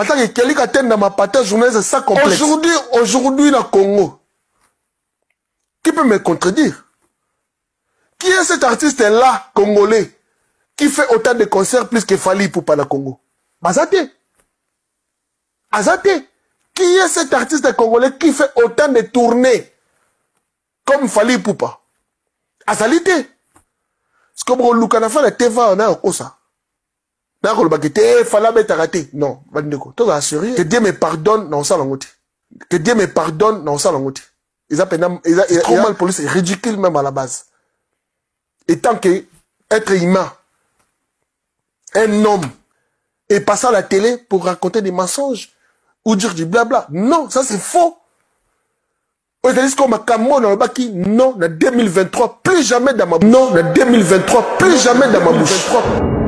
ata dans ma journaliste ça complexe aujourd'hui aujourd'hui le Congo qui peut me contredire qui est cet artiste là congolais qui fait autant de concerts plus que Fali pour dans la Congo Azate. Azate qui est cet artiste congolais qui fait autant de tournées comme Fali Poupa Azalité ce que bon Lukana fait la TV on a ça eh, non que dieu me pardonne dans sa que dieu me pardonne dans sa langue appellent trop mal police ridicule même à la base étant que être humain un homme est passé à la télé pour raconter des mensonges ou dire du blabla non ça c'est faux Non, m'a dans le qui non, 2023, plus jamais dans ma bouche. Non, en 2023, plus jamais dans ma bouche.